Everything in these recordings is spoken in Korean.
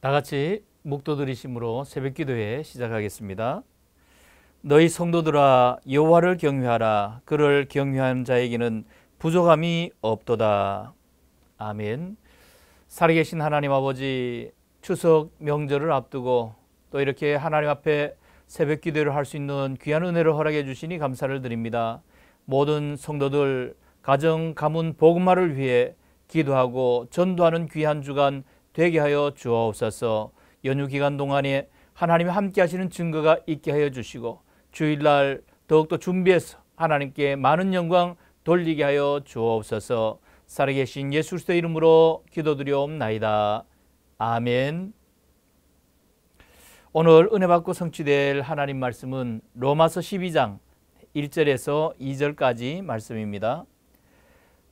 다같이 묵도 들이심으로 새벽 기도회 시작하겠습니다. 너희 성도들아 여호와를 경외하라 그를 경외한 자에게는 부족함이 없도다. 아멘. 살아계신 하나님 아버지 추석 명절을 앞두고 또 이렇게 하나님 앞에 새벽 기도를 할 수 있는 귀한 은혜를 허락해 주시니 감사를 드립니다. 모든 성도들 가정 가문 복음화를 위해 기도하고 전도하는 귀한 주간 되게 하여 주옵소서 연휴 기간 동안에 하나님이 함께 하시는 증거가 있게 하여 주시고 주일날 더욱더 준비해서 하나님께 많은 영광 돌리게 하여 주옵소서 살아계신 예수 그리스도의 이름으로 기도드리옵나이다. 아멘 오늘 은혜 받고 성취될 하나님 말씀은 로마서 12장 1절에서 2절까지 말씀입니다.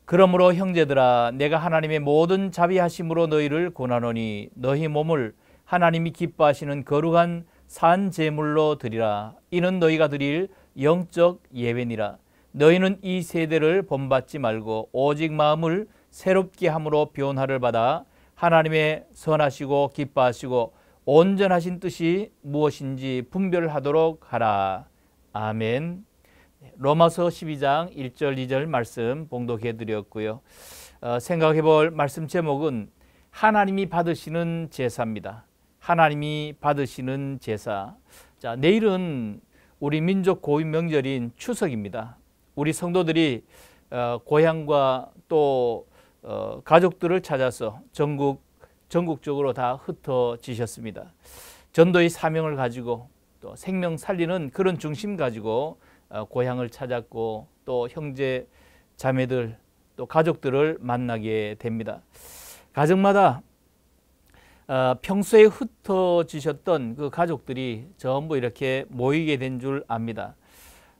그러므로 형제들아 내가 하나님의 모든 자비하심으로 너희를 권하노니 너희 몸을 하나님이 기뻐하시는 거룩한 산 제물로 드리라 이는 너희가 드릴 영적 예배니라 너희는 이 세대를 본받지 말고 오직 마음을 새롭게 함으로 변화를 받아 하나님의 선하시고 기뻐하시고 온전하신 뜻이 무엇인지 분별하도록 하라 아멘 로마서 12장 1절 2절 말씀 봉독해 드렸고요. 어, 생각해 볼 말씀 제목은 하나님이 받으시는 제사입니다. 하나님이 받으시는 제사. 자, 내일은 우리 민족 고유 명절인 추석입니다. 우리 성도들이 어, 고향과 또 어, 가족들을 찾아서 전국 전국적으로 다 흩어지셨습니다. 전도의 사명을 가지고 또 생명 살리는 그런 중심 가지고 어, 고향을 찾았고 또 형제 자매들 또 가족들을 만나게 됩니다. 가정마다 어, 평소에 흩어지셨던 그 가족들이 전부 이렇게 모이게 된 줄 압니다.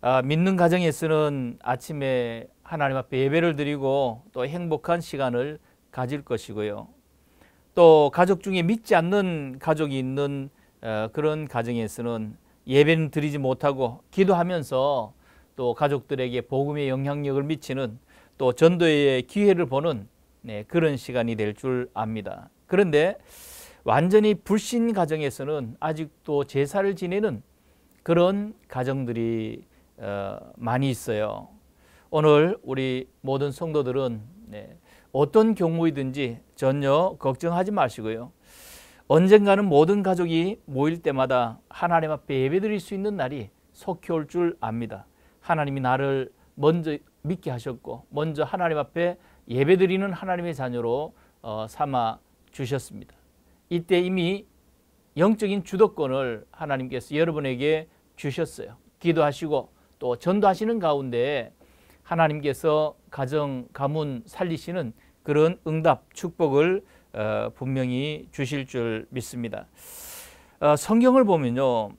어, 믿는 가정에서는 아침에 하나님 앞에 예배를 드리고 또 행복한 시간을 가질 것이고요. 또 가족 중에 믿지 않는 가족이 있는 그런 가정에서는 예배는 드리지 못하고 기도하면서 또 가족들에게 복음의 영향력을 미치는 또 전도의 기회를 보는 네, 그런 시간이 될 줄 압니다. 그런데 완전히 불신 가정에서는 아직도 제사를 지내는 그런 가정들이 어, 많이 있어요. 오늘 우리 모든 성도들은 네, 어떤 경우이든지 전혀 걱정하지 마시고요. 언젠가는 모든 가족이 모일 때마다 하나님 앞에 예배드릴 수 있는 날이 속히 올줄 압니다. 하나님이 나를 먼저 믿게 하셨고 먼저 하나님 앞에 예배드리는 하나님의 자녀로 어, 삼아 주셨습니다. 이때 이미 영적인 주도권을 하나님께서 여러분에게 주셨어요. 기도하시고 또 전도하시는 가운데 하나님께서 가정 가문 살리시는 그런 응답 축복을 어, 분명히 주실 줄 믿습니다. 어, 성경을 보면요.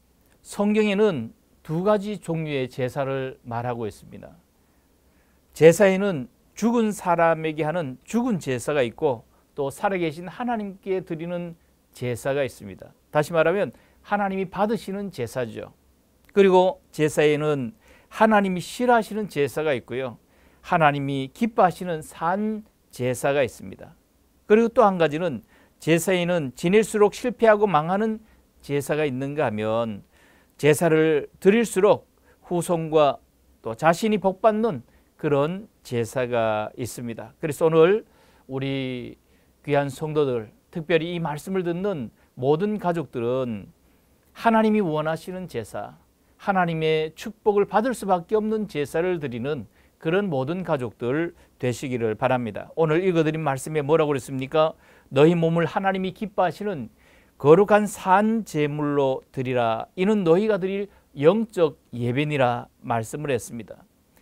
성경에는 두 가지 종류의 제사를 말하고 있습니다. 제사에는 죽은 사람에게 하는 죽은 제사가 있고 또 살아계신 하나님께 드리는 제사가 있습니다. 다시 말하면 하나님이 받으시는 제사죠. 그리고 제사에는 하나님이 싫어하시는 제사가 있고요. 하나님이 기뻐하시는 산 제사가 있습니다. 그리고 또 한 가지는 제사에는 지낼수록 실패하고 망하는 제사가 있는가 하면 제사를 드릴수록 후손과 또 자신이 복받는 그런 제사가 있습니다. 그래서 오늘 우리 귀한 성도들 특별히 이 말씀을 듣는 모든 가족들은 하나님이 원하시는 제사, 하나님의 축복을 받을 수밖에 없는 제사를 드리는 그런 모든 가족들 되시기를 바랍니다. 오늘 읽어드린 말씀에 뭐라고 그랬습니까? 너희 몸을 하나님이 기뻐하시는 거룩한 산 제물로 드리라. 이는 너희가 드릴 영적 예배니라 말씀을 했습니다.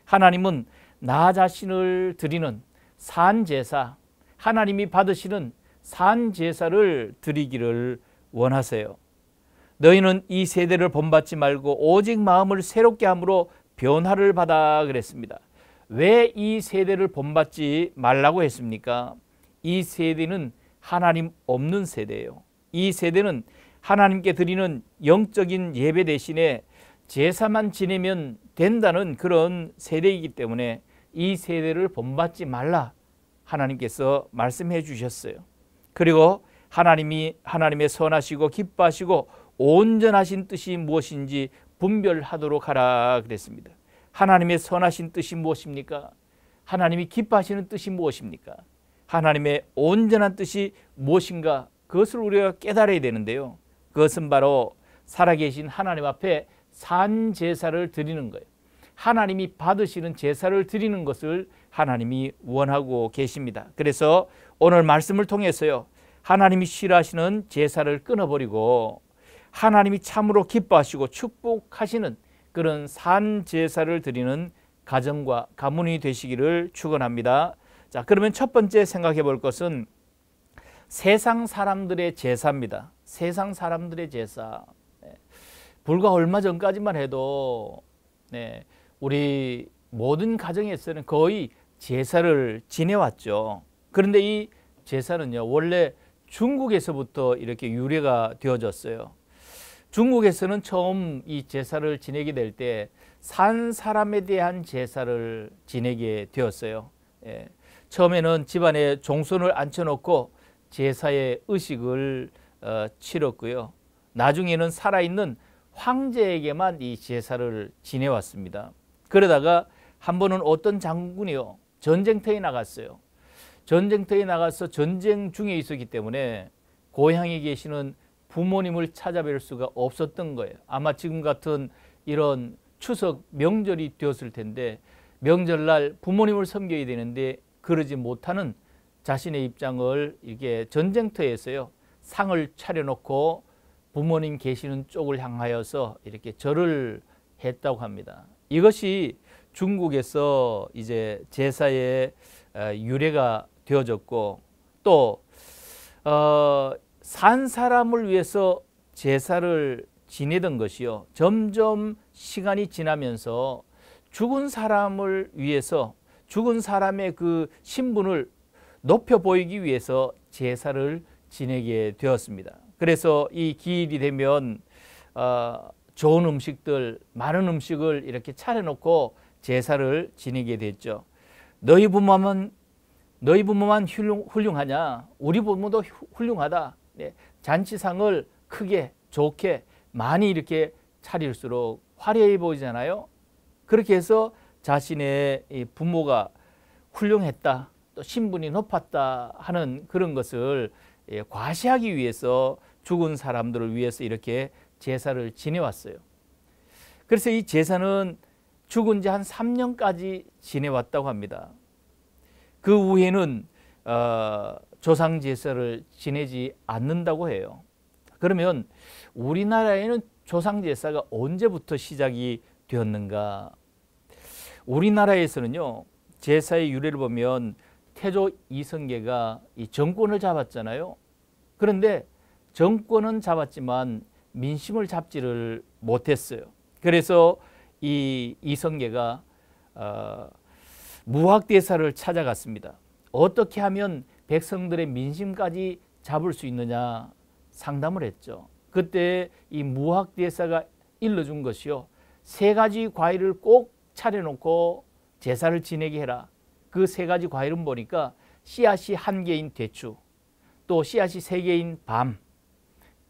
하나님은 나 자신을 드리는 산 제사, 하나님이 받으시는 산 제사를 드리기를 원하세요. 너희는 이 세대를 본받지 말고 오직 마음을 새롭게 함으로 변화를 받아 그랬습니다. 왜이 세대를 본받지 말라고 했습니까? 이 세대는 하나님 없는 세대예요. 이 세대는 하나님께 드리는 영적인 예배 대신에 제사만 지내면 된다는 그런 세대이기 때문에 이 세대를 본받지 말라 하나님께서 말씀해 주셨어요. 그리고 하나님이 하나님의 선하시고 기뻐하시고 온전하신 뜻이 무엇인지 분별하도록 하라 그랬습니다. 하나님의 선하신 뜻이 무엇입니까? 하나님이 기뻐하시는 뜻이 무엇입니까? 하나님의 온전한 뜻이 무엇인가? 그것을 우리가 깨달아야 되는데요. 그것은 바로 살아계신 하나님 앞에 산 제사를 드리는 거예요. 하나님이 받으시는 제사를 드리는 것을 하나님이 원하고 계십니다. 그래서 오늘 말씀을 통해서요. 하나님이 싫어하시는 제사를 끊어버리고 하나님이 참으로 기뻐하시고 축복하시는 그런 산 제사를 드리는 가정과 가문이 되시기를 축원합니다. 자, 그러면 첫 번째 생각해 볼 것은 세상 사람들의 제사입니다. 세상 사람들의 제사. 네. 불과 얼마 전까지만 해도 네, 우리 모든 가정에서는 거의 제사를 지내왔죠. 그런데 이 제사는요, 원래 중국에서부터 이렇게 유래가 되어졌어요. 중국에서는 처음 이 제사를 지내게 될 때 산 사람에 대한 제사를 지내게 되었어요. 예. 처음에는 집안에 종손을 앉혀놓고 제사의 의식을 어, 치렀고요. 나중에는 살아있는 황제에게만 이 제사를 지내왔습니다. 그러다가 한 번은 어떤 장군이요 전쟁터에 나갔어요. 전쟁터에 나가서 전쟁 중에 있었기 때문에 고향에 계시는 부모님을 찾아뵐 수가 없었던 거예요. 아마 지금 같은 이런 추석 명절이 되었을 텐데 명절날 부모님을 섬겨야 되는데 그러지 못하는 자신의 입장을 이게 전쟁터에서요 상을 차려놓고 부모님 계시는 쪽을 향하여서 이렇게 절을 했다고 합니다. 이것이 중국에서 이제 제사의 어, 유래가 되어졌고 또 어, 산 사람을 위해서 제사를 지내던 것이요. 점점 시간이 지나면서 죽은 사람을 위해서 죽은 사람의 그 신분을 높여 보이기 위해서 제사를 지내게 되었습니다. 그래서 이 기일이 되면 어, 좋은 음식들, 많은 음식을 이렇게 차려놓고 제사를 지내게 됐죠. 너희 부모만 너희 부모만 훌륭, 훌륭하냐? 우리 부모도 훌륭하다. 네, 잔치상을 크게 좋게 많이 이렇게 차릴수록 화려해 보이잖아요. 그렇게 해서 자신의 부모가 훌륭했다, 또 신분이 높았다 하는 그런 것을 예, 과시하기 위해서 죽은 사람들을 위해서 이렇게 제사를 지내왔어요. 그래서 이 제사는 죽은 지 한 3년까지 지내왔다고 합니다. 그 후에는 어, 조상 제사를 지내지 않는다고 해요. 그러면 우리나라에는 조상 제사가 언제부터 시작이 되었는가? 우리나라에서는요. 제사의 유래를 보면 태조 이성계가 이 정권을 잡았잖아요. 그런데 정권은 잡았지만 민심을 잡지를 못했어요. 그래서 이 이성계가 어, 무학대사를 찾아갔습니다. 어떻게 하면 백성들의 민심까지 잡을 수 있느냐 상담을 했죠. 그때 이 무학대사가 일러준 것이요. 세 가지 과일을 꼭 차려놓고 제사를 지내게 해라. 그 세 가지 과일은 보니까 씨앗이 한 개인 대추, 또 씨앗이 세 개인 밤,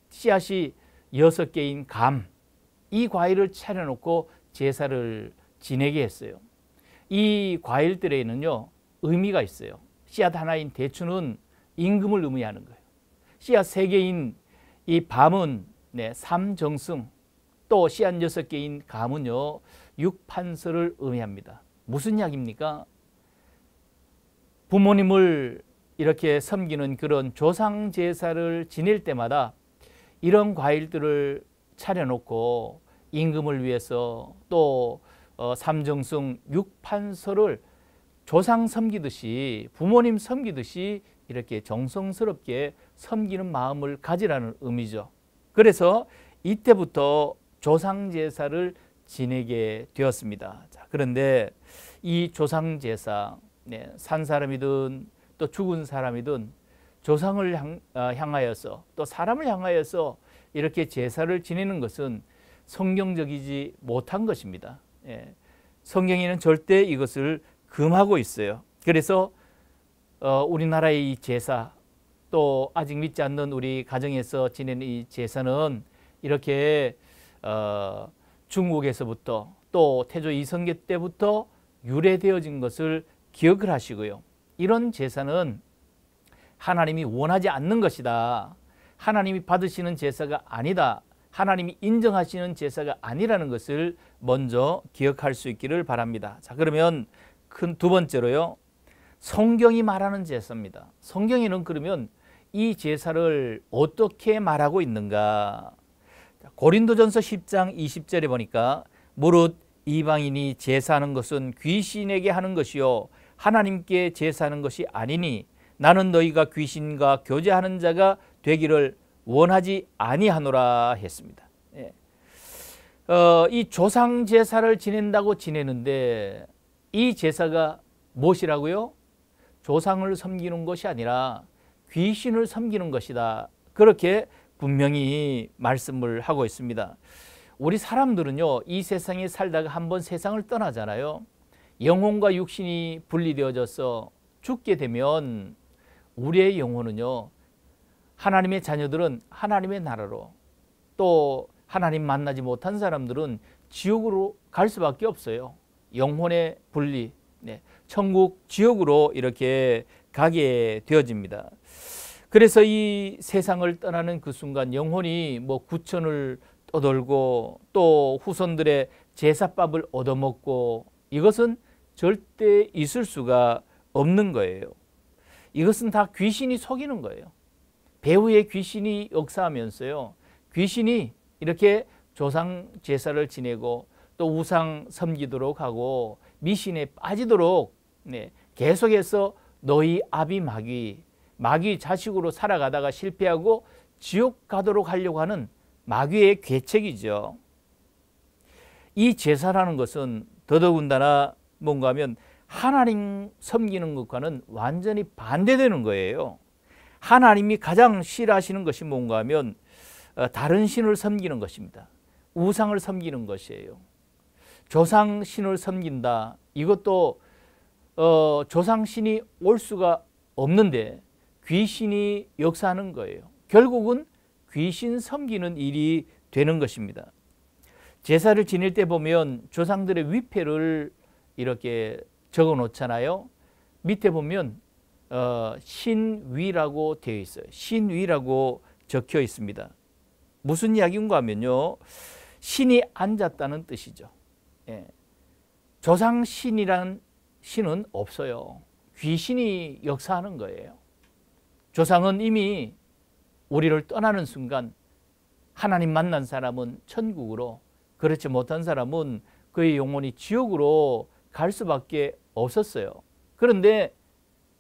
씨앗이 여섯 개인 감, 이 과일을 차려놓고 제사를 지내게 했어요. 이 과일들에는요, 의미가 있어요. 씨앗 하나인 대추는 임금을 의미하는 거예요. 씨앗 세 개인 이 밤은 네, 삼정승, 또 씨앗 여섯 개인 감은요, 육판서를 의미합니다. 무슨 약입니까? 부모님을 이렇게 섬기는 그런 조상 제사를 지낼 때마다 이런 과일들을 차려놓고 임금을 위해서 또 어, 삼정승 육판서를 조상 섬기듯이 부모님 섬기듯이 이렇게 정성스럽게 섬기는 마음을 가지라는 의미죠. 그래서 이때부터 조상 제사를 지내게 되었습니다. 자, 그런데 이 조상 제사 네, 산 사람이든 또 죽은 사람이든 조상을 향, 어, 향하여서 또 사람을 향하여서 이렇게 제사를 지내는 것은 성경적이지 못한 것입니다. 예, 성경에는 절대 이것을 금하고 있어요. 그래서 어, 우리나라의 이 제사 또 아직 믿지 않는 우리 가정에서 지내는 이 제사는 이렇게 어, 중국에서부터 또 태조 이성계 때부터 유래되어진 것을 기억을 하시고요. 이런 제사는 하나님이 원하지 않는 것이다. 하나님이 받으시는 제사가 아니다. 하나님이 인정하시는 제사가 아니라는 것을 먼저 기억할 수 있기를 바랍니다. 자, 그러면 큰두 번째로요. 성경이 말하는 제사입니다. 성경에는 그러면 이 제사를 어떻게 말하고 있는가? 고린도전서 10장 20절에 보니까 무릇 이방인이 제사하는 것은 귀신에게 하는 것이요 하나님께 제사하는 것이 아니니 나는 너희가 귀신과 교제하는 자가 되기를 원하지 아니하노라 했습니다. 예. 어, 이 조상 제사를 지낸다고 지내는데 이 제사가 무엇이라고요? 조상을 섬기는 것이 아니라 귀신을 섬기는 것이다. 그렇게 분명히 말씀을 하고 있습니다. 우리 사람들은요, 이 세상에 살다가 한번 세상을 떠나잖아요. 영혼과 육신이 분리되어져서 죽게 되면 우리의 영혼은요, 하나님의 자녀들은 하나님의 나라로 또 하나님 만나지 못한 사람들은 지옥으로 갈 수밖에 없어요. 영혼의 분리, 네, 천국 지옥으로 이렇게 가게 되어집니다. 그래서 이 세상을 떠나는 그 순간 영혼이 뭐 구천을 떠돌고 또 후손들의 제사밥을 얻어먹고 이것은 절대 있을 수가 없는 거예요. 이것은 다 귀신이 속이는 거예요. 배후에 귀신이 역사하면서요. 귀신이 이렇게 조상 제사를 지내고 또 우상 섬기도록 하고 미신에 빠지도록 네, 계속해서 너희 아비 마귀, 마귀 자식으로 살아가다가 실패하고 지옥 가도록 하려고 하는 마귀의 계책이죠. 이 제사라는 것은 더더군다나 뭔가 하면 하나님 섬기는 것과는 완전히 반대되는 거예요. 하나님이 가장 싫어하시는 것이 뭔가 하면 어, 다른 신을 섬기는 것입니다. 우상을 섬기는 것이에요. 조상신을 섬긴다. 이것도 어, 조상신이 올 수가 없는데 귀신이 역사하는 거예요. 결국은 귀신 섬기는 일이 되는 것입니다. 제사를 지낼 때 보면 조상들의 위패를 이렇게 적어 놓잖아요. 밑에 보면 어, 신위라고 되어 있어요. 신위라고 적혀 있습니다. 무슨 이야기인가 하면요. 신이 앉았다는 뜻이죠. 예. 조상신이란 신은 없어요. 귀신이 역사하는 거예요. 조상은 이미 우리를 떠나는 순간 하나님 만난 사람은 천국으로 그렇지 못한 사람은 그의 영혼이 지옥으로 갈 수밖에 없었어요. 그런데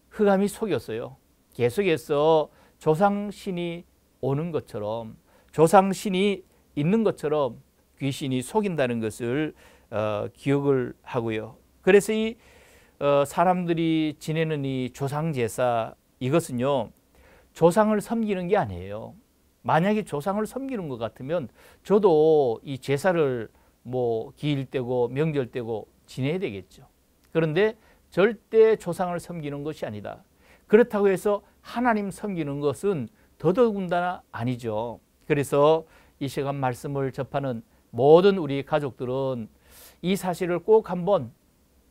흑암이 속였어요. 계속해서 조상신이 오는 것처럼 조상신이 있는 것처럼 귀신이 속인다는 것을 어, 기억을 하고요. 그래서 이 어, 사람들이 지내는 이 조상 제사 이것은요 조상을 섬기는 게 아니에요. 만약에 조상을 섬기는 것 같으면 저도 이 제사를 뭐 기일 때고 명절 때고 지내야 되겠죠. 그런데 절대 조상을 섬기는 것이 아니다. 그렇다고 해서 하나님 섬기는 것은 더더군다나 아니죠. 그래서 이 시간 말씀을 접하는 모든 우리 가족들은 이 사실을 꼭 한번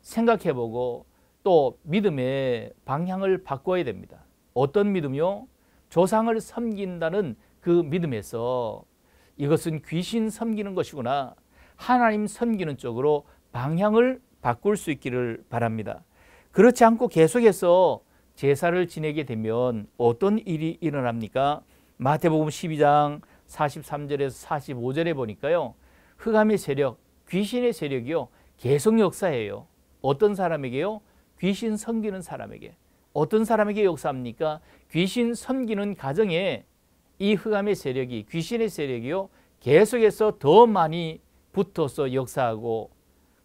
생각해 보고 또 믿음의 방향을 바꿔야 됩니다. 어떤 믿음요? 조상을 섬긴다는 그 믿음에서 이것은 귀신 섬기는 것이구나 하나님 섬기는 쪽으로 방향을 바꿀 수 있기를 바랍니다. 그렇지 않고 계속해서 제사를 지내게 되면 어떤 일이 일어납니까? 마태복음 12장 43절에서 45절에 보니까요. 흑암의 세력, 귀신의 세력이요. 계속 역사해요. 어떤 사람에게요? 귀신 섬기는 사람에게. 어떤 사람에게 역사합니까? 귀신 섬기는 가정에 이 흑암의 세력이 귀신의 세력이요. 계속해서 더 많이 붙어서 역사하고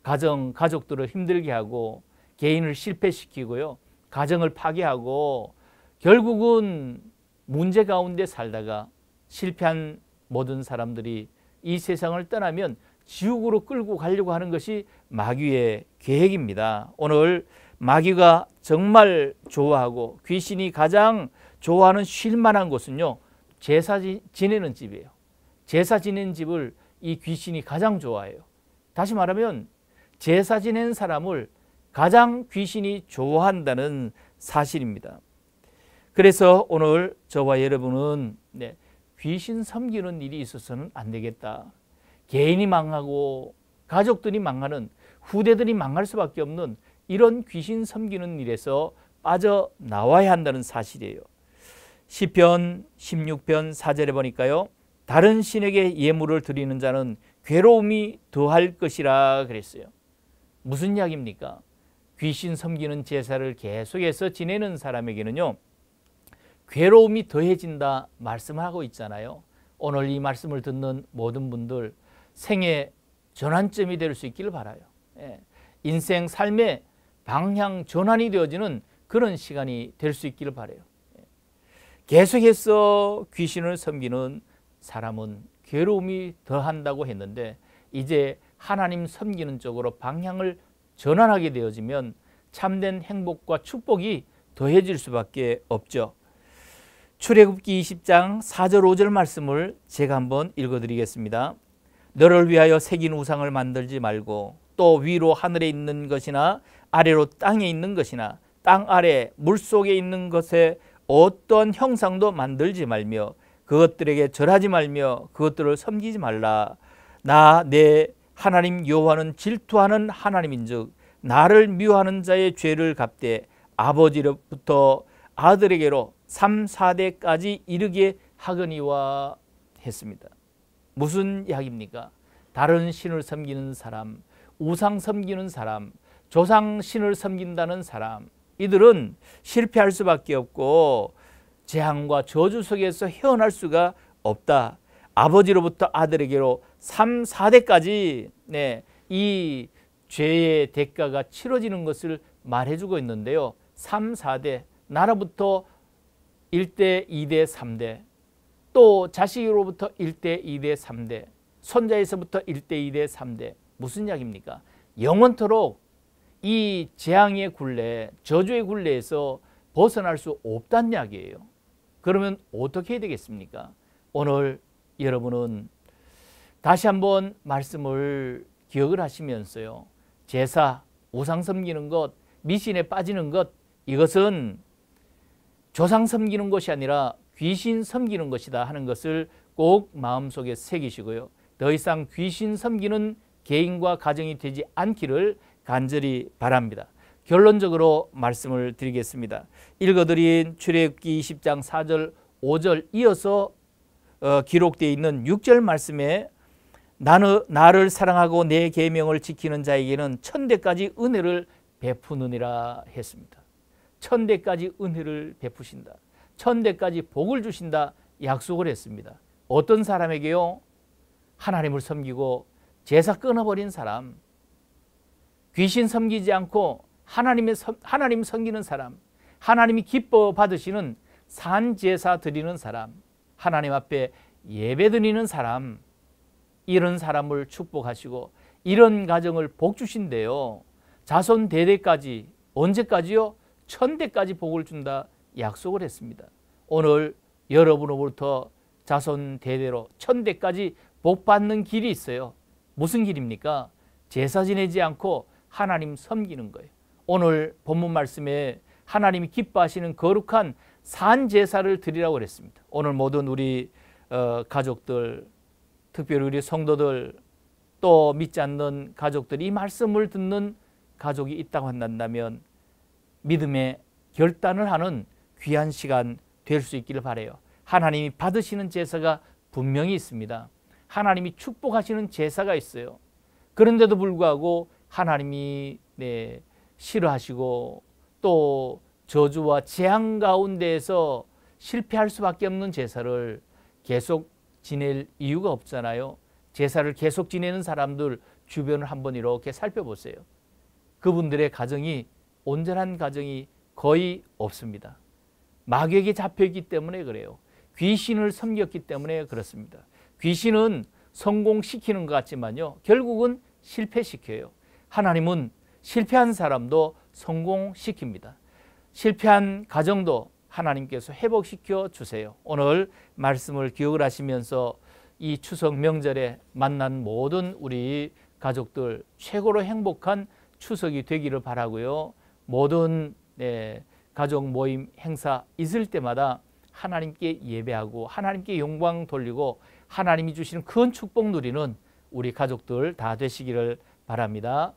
가정, 가족들을 힘들게 하고 개인을 실패시키고요. 가정을 파괴하고 결국은 문제 가운데 살다가 실패한 모든 사람들이 이 세상을 떠나면 지옥으로 끌고 가려고 하는 것이 마귀의 계획입니다. 오늘 마귀가 정말 좋아하고 귀신이 가장 좋아하는 쉴만한 곳은요. 제사 지내는 집이에요. 제사 지내는 집을 이 귀신이 가장 좋아해요. 다시 말하면 제사 지낸 사람을 가장 귀신이 좋아한다는 사실입니다. 그래서 오늘 저와 여러분은 네, 귀신 섬기는 일이 있어서는 안 되겠다. 개인이 망하고 가족들이 망하는 후대들이 망할 수밖에 없는 이런 귀신 섬기는 일에서 빠져나와야 한다는 사실이에요. 시편 16편 4절에 보니까요. 다른 신에게 예물을 드리는 자는 괴로움이 더할 것이라 그랬어요. 무슨 이야기입니까? 귀신 섬기는 제사를 계속해서 지내는 사람에게는요. 괴로움이 더해진다 말씀하고 있잖아요. 오늘 이 말씀을 듣는 모든 분들 생의 전환점이 될 수 있기를 바라요. 예. 인생 삶의 방향 전환이 되어지는 그런 시간이 될 수 있기를 바래요. 예. 계속해서 귀신을 섬기는 사람은 괴로움이 더한다고 했는데 이제 하나님 섬기는 쪽으로 방향을 전환하게 되어지면 참된 행복과 축복이 더해질 수밖에 없죠. 출애굽기 20장 4절 5절 말씀을 제가 한번 읽어 드리겠습니다. 너를 위하여 새긴 우상을 만들지 말고 또 위로 하늘에 있는 것이나 아래로 땅에 있는 것이나 땅 아래 물속에 있는 것에 어떤 형상도 만들지 말며 그것들에게 절하지 말며 그것들을 섬기지 말라 나 내 하나님 여호와는 질투하는 하나님인즉 나를 미워하는 자의 죄를 갚되 아버지로부터 아들에게로 3, 4대까지 이르게 하거니와 했습니다. 무슨 약입니까? 다른 신을 섬기는 사람, 우상 섬기는 사람, 조상 신을 섬긴다는 사람 이들은 실패할 수밖에 없고 재앙과 저주 속에서 헤어날 수가 없다. 아버지로부터 아들에게로 3, 4대까지 네, 이 죄의 대가가 치러지는 것을 말해주고 있는데요. 3, 4대, 나라부터 1대, 2대, 3대 또 자식으로부터 1대 2대 3대 손자에서부터 1대 2대 3대 무슨 약입니까? 영원토록 이 재앙의 굴레 저주의 굴레에서 벗어날 수 없단 약이에요. 그러면 어떻게 해야 되겠습니까? 오늘 여러분은 다시 한번 말씀을 기억을 하시면서요. 제사, 우상 섬기는 것, 미신에 빠지는 것 이것은 조상 섬기는 것이 아니라 귀신 섬기는 것이다 하는 것을 꼭 마음속에 새기시고요. 더 이상 귀신 섬기는 개인과 가정이 되지 않기를 간절히 바랍니다. 결론적으로 말씀을 드리겠습니다. 읽어드린 출애굽기 20장 4절 5절 이어서 어, 기록되어 있는 6절 말씀에 나는 나를 사랑하고 내 계명을 지키는 자에게는 천대까지 은혜를 베푸느니라 했습니다. 천대까지 은혜를 베푸신다. 천대까지 복을 주신다 약속을 했습니다. 어떤 사람에게요? 하나님을 섬기고 제사 끊어버린 사람, 귀신 섬기지 않고 하나님의 하나님 섬기는 사람, 하나님이 기뻐 받으시는 산 제사 드리는 사람, 하나님 앞에 예배 드리는 사람, 이런 사람을 축복하시고 이런 가정을 복 주신대요. 자손 대대까지 언제까지요? 천대까지 복을 준다 약속을 했습니다. 오늘 여러분으로부터 자손 대대로 천대까지 복 받는 길이 있어요. 무슨 길입니까? 제사 지내지 않고 하나님 섬기는 거예요. 오늘 본문 말씀에 하나님이 기뻐하시는 거룩한 산 제사를 드리라고 그랬습니다. 오늘 모든 우리 어, 가족들, 특별히 우리 성도들 또 믿지 않는 가족들이 이 말씀을 듣는 가족이 있다고 한다면 믿음의 결단을 하는 귀한 시간 될 수 있기를 바래요. 하나님이 받으시는 제사가 분명히 있습니다. 하나님이 축복하시는 제사가 있어요. 그런데도 불구하고 하나님이 네, 싫어하시고 또 저주와 재앙 가운데에서 실패할 수밖에 없는 제사를 계속 지낼 이유가 없잖아요. 제사를 계속 지내는 사람들 주변을 한번 이렇게 살펴보세요. 그분들의 가정이 온전한 가정이 거의 없습니다. 마귀에게 잡혀있기 때문에 그래요. 귀신을 섬겼기 때문에 그렇습니다. 귀신은 성공시키는 것 같지만요. 결국은 실패시켜요. 하나님은 실패한 사람도 성공시킵니다. 실패한 가정도 하나님께서 회복시켜 주세요. 오늘 말씀을 기억을 하시면서 이 추석 명절에 만난 모든 우리 가족들 최고로 행복한 추석이 되기를 바라고요. 모든 네, 가족 모임 행사 있을 때마다 하나님께 예배하고 하나님께 영광 돌리고 하나님이 주시는 큰 축복 누리는 우리 가족들 다 되시기를 바랍니다.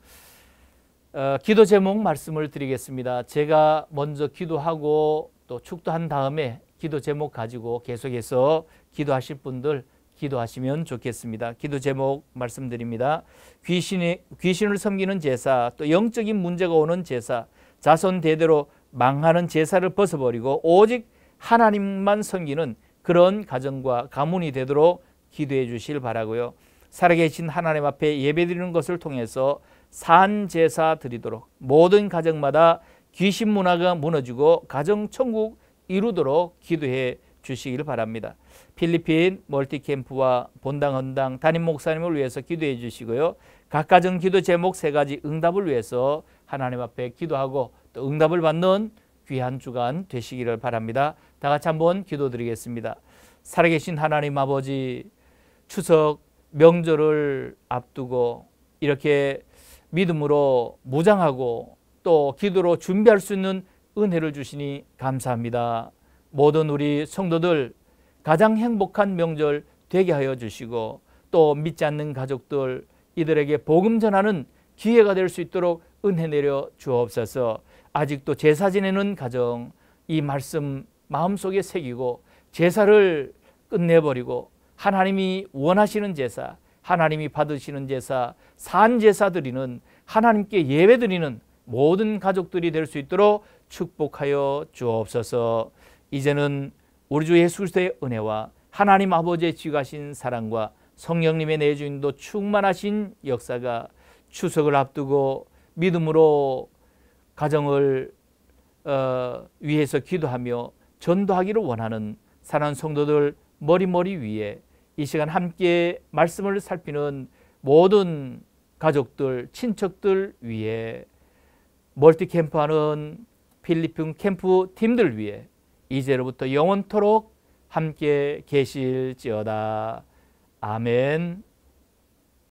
어, 기도 제목 말씀을 드리겠습니다. 제가 먼저 기도하고 또 축도한 다음에 기도 제목 가지고 계속해서 기도하실 분들 기도하시면 좋겠습니다. 기도 제목 말씀드립니다. 귀신이, 귀신을 섬기는 제사, 또 영적인 문제가 오는 제사, 자손 대대로 망하는 제사를 벗어버리고 오직 하나님만 섬기는 그런 가정과 가문이 되도록 기도해 주실 바라고요. 살아계신 하나님 앞에 예배드리는 것을 통해서 산 제사 드리도록 모든 가정마다 귀신 문화가 무너지고 가정 천국 이루도록 기도해 주시길 바랍니다. 필리핀 멀티캠프와 본당 헌당 담임 목사님을 위해서 기도해 주시고요. 각 가정 기도 제목 세 가지 응답을 위해서 하나님 앞에 기도하고 또 응답을 받는 귀한 주간 되시기를 바랍니다. 다 같이 한번 기도드리겠습니다. 살아계신 하나님 아버지 추석 명절을 앞두고 이렇게 믿음으로 무장하고 또 기도로 준비할 수 있는 은혜를 주시니 감사합니다. 모든 우리 성도들 가장 행복한 명절 되게 하여 주시고 또 믿지 않는 가족들 이들에게 복음 전하는 기회가 될 수 있도록 은혜 내려 주옵소서. 아직도 제사 지내는 가정 이 말씀 마음속에 새기고 제사를 끝내버리고 하나님이 원하시는 제사 하나님이 받으시는 제사 산 제사 드리는 하나님께 예배 드리는 모든 가족들이 될 수 있도록 축복하여 주옵소서 이제는 우리 주 예수 그리스도의 은혜와 하나님 아버지의 지가신 사랑과 성령님의 내주인도 충만하신 역사가 추석을 앞두고 믿음으로 가정을 어, 위해서 기도하며 전도하기를 원하는 사랑는 성도들 머리머리 위에 이 시간 함께 말씀을 살피는 모든 가족들, 친척들 위에 멀티 캠프하는 필리핀 캠프 팀들 위해 이제로부터 영원토록 함께 계실지어다. 아멘.